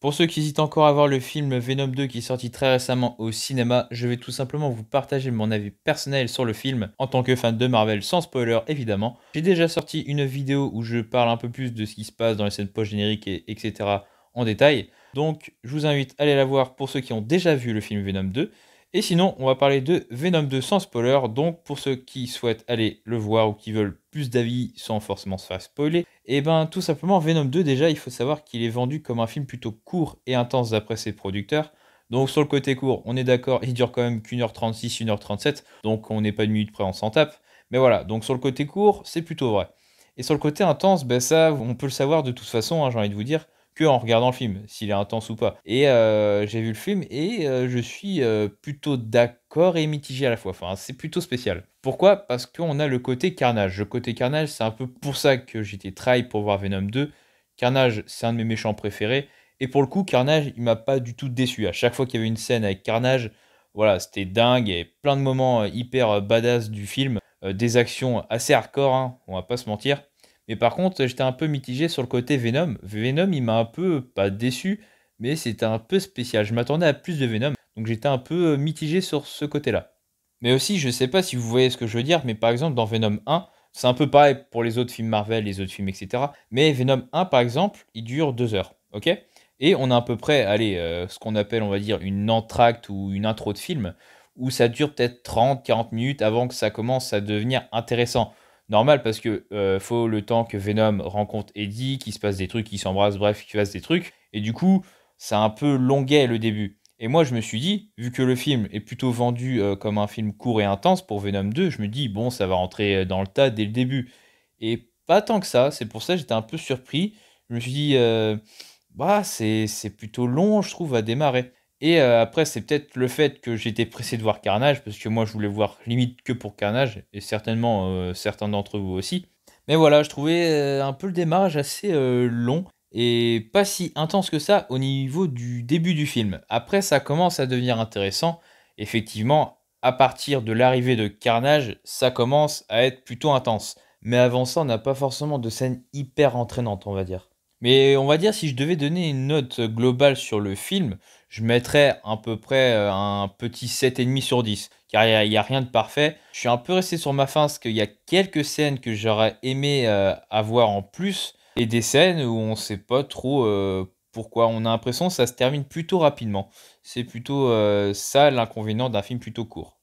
Pour ceux qui hésitent encore à voir le film Venom 2 qui est sorti très récemment au cinéma, je vais tout simplement vous partager mon avis personnel sur le film en tant que fan de Marvel, sans spoiler évidemment. J'ai déjà sorti une vidéo où je parle un peu plus de ce qui se passe dans les scènes post-génériques, et etc. en détail. Donc je vous invite à aller la voir pour ceux qui ont déjà vu le film Venom 2. Et sinon, on va parler de Venom 2 sans spoiler. Donc, pour ceux qui souhaitent aller le voir ou qui veulent plus d'avis sans forcément se faire spoiler, et eh ben tout simplement, Venom 2, déjà, il faut savoir qu'il est vendu comme un film plutôt court et intense d'après ses producteurs. Donc, sur le côté court, on est d'accord, il dure quand même qu'une heure 36, 1 heure 37. Donc, on n'est pas une minute près, on s'en tape. Mais voilà, donc sur le côté court, c'est plutôt vrai. Et sur le côté intense, ben ça, on peut le savoir de toute façon, hein, j'ai envie de vous dire en regardant le film, s'il est intense ou pas. Et euh, j'ai vu le film et euh, je suis euh, plutôt d'accord et mitigé à la fois. Enfin, c'est plutôt spécial. Pourquoi Parce qu'on a le côté carnage. Le côté carnage, c'est un peu pour ça que j'étais try pour voir Venom 2. Carnage, c'est un de mes méchants préférés. Et pour le coup, Carnage, il m'a pas du tout déçu. À chaque fois qu'il y avait une scène avec Carnage, voilà, c'était dingue. et plein de moments hyper badass du film. des actions assez hardcore, hein, on va pas se mentir. Mais par contre, j'étais un peu mitigé sur le côté Venom. Venom, il m'a un peu, pas déçu, mais c'était un peu spécial. Je m'attendais à plus de Venom, donc j'étais un peu euh, mitigé sur ce côté-là. Mais aussi, je sais pas si vous voyez ce que je veux dire, mais par exemple, dans Venom 1, c'est un peu pareil pour les autres films Marvel, les autres films, etc. Mais Venom 1, par exemple, il dure 2 heures, ok Et on a à peu près, allez, euh, ce qu'on appelle, on va dire, une entracte ou une intro de film, où ça dure peut-être 30-40 minutes avant que ça commence à devenir intéressant normal parce que euh, faut le temps que Venom rencontre Eddie, qu'il se passe des trucs, qu'il s'embrasse, bref, qu'il fasse des trucs. Et du coup, ça un peu longuet le début. Et moi, je me suis dit, vu que le film est plutôt vendu euh, comme un film court et intense pour Venom 2, je me dis, bon, ça va rentrer euh, dans le tas dès le début. Et pas tant que ça, c'est pour ça que j'étais un peu surpris. Je me suis dit, bah, c'est plutôt long, je trouve, à démarrer. Et euh, après, c'est peut-être le fait que j'étais pressé de voir Carnage, parce que moi, je voulais voir limite que pour Carnage, et certainement euh, certains d'entre vous aussi. Mais voilà, je trouvais euh, un peu le démarrage assez long, et pas si intense que ça au niveau du début du film. Après, ça commence à devenir intéressant. Effectivement, à partir de l'arrivée de Carnage, ça commence à être plutôt intense. Mais avant ça, on n'a pas forcément de scène hyper entraînante, on va dire. Mais on va dire, si je devais donner une note globale sur le film, je mettrais à peu près euh, un petit 7,5 sur 10. Car il n'y a, rien de parfait. Je suis un peu resté sur ma fin parce qu'il y a quelques scènes que j'aurais aimé euh, avoir en plus. Et des scènes où on ne sait pas trop euh, pourquoi. On a l'impression que ça se termine plutôt rapidement. C'est plutôt ça l'inconvénient d'un film plutôt court.